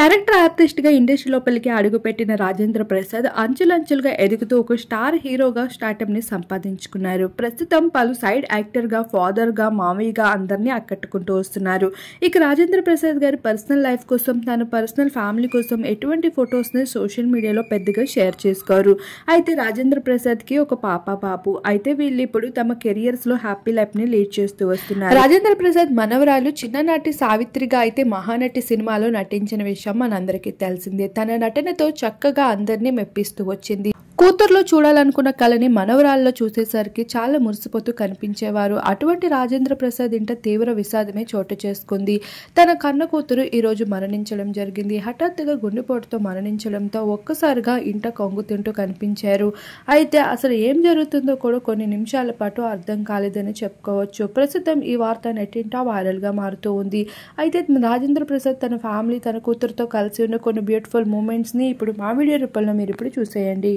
character ఆర్టిస్ట్గా లోపలికి అడుగుపెట్టిన రాజేంద్ర ప్రసాద్ అంచులంచులుగా ఎదుగుతూ ఒక స్టార్ హీరోగా ని సంపాదించుకున్నారు ప్రస్తుతం పలు సైడ్ యాక్టర్గా ఫాదర్గా మామయ్యగా అందరినీ ఆకట్టుకుంటూ వస్తున్నారు ఇక రాజేంద్ర ప్రసాద్ గారి పర్సనల్ లైఫ్ కోసం తన పర్సనల్ ఫ్యామిలీ కోసం ఎటువంటి ఫొటోస్ని సోషల్ మీడియాలో పెద్దగా షేర్ చేసుకోరు అయితే రాజేంద్ర ప్రసాద్కి ఒక పాప బాబు అయితే వీళ్ళు ఇప్పుడు తమ కెరియర్స్లో హ్యాపీ లైఫ్ని లీడ్ చేస్తూ వస్తున్నారు రాజేంద్ర ప్రసాద్ మనవరాలు చిన్ననాటి సావిత్రిగా అయితే మహానటి సినిమాలో నటించిన విషయం మనందరికీ తెలిసిందే తన నటనతో చక్కగా అందరినీ మెప్పిస్తూ వచ్చింది కూతుర్లో చూడాలనుకున్న కళని మనవరాల్లో చూసేసరికి చాలా మురిసిపోతూ కనిపించేవారు అటువంటి రాజేంద్ర ప్రసాద్ ఇంట తీవ్ర విషాదమే చోటు చేసుకుంది తన కన్న కూతురు ఈరోజు మరణించడం జరిగింది హఠాత్తుగా గుండెపోటుతో మరణించడంతో ఒక్కసారిగా ఇంట కొంగు తింటూ కనిపించారు అయితే అసలు ఏం జరుగుతుందో కూడా కొన్ని నిమిషాల పాటు అర్థం కాలేదని చెప్పుకోవచ్చు ప్రస్తుతం ఈ వార్త నెట్టింటా వైరల్గా మారుతూ ఉంది అయితే రాజేంద్ర ప్రసాద్ తన ఫ్యామిలీ తన కూతురుతో కలిసి ఉన్న కొన్ని బ్యూటిఫుల్ మూమెంట్స్ని ఇప్పుడు మా వీడియో రూపంలో మీరు ఇప్పుడు చూసేయండి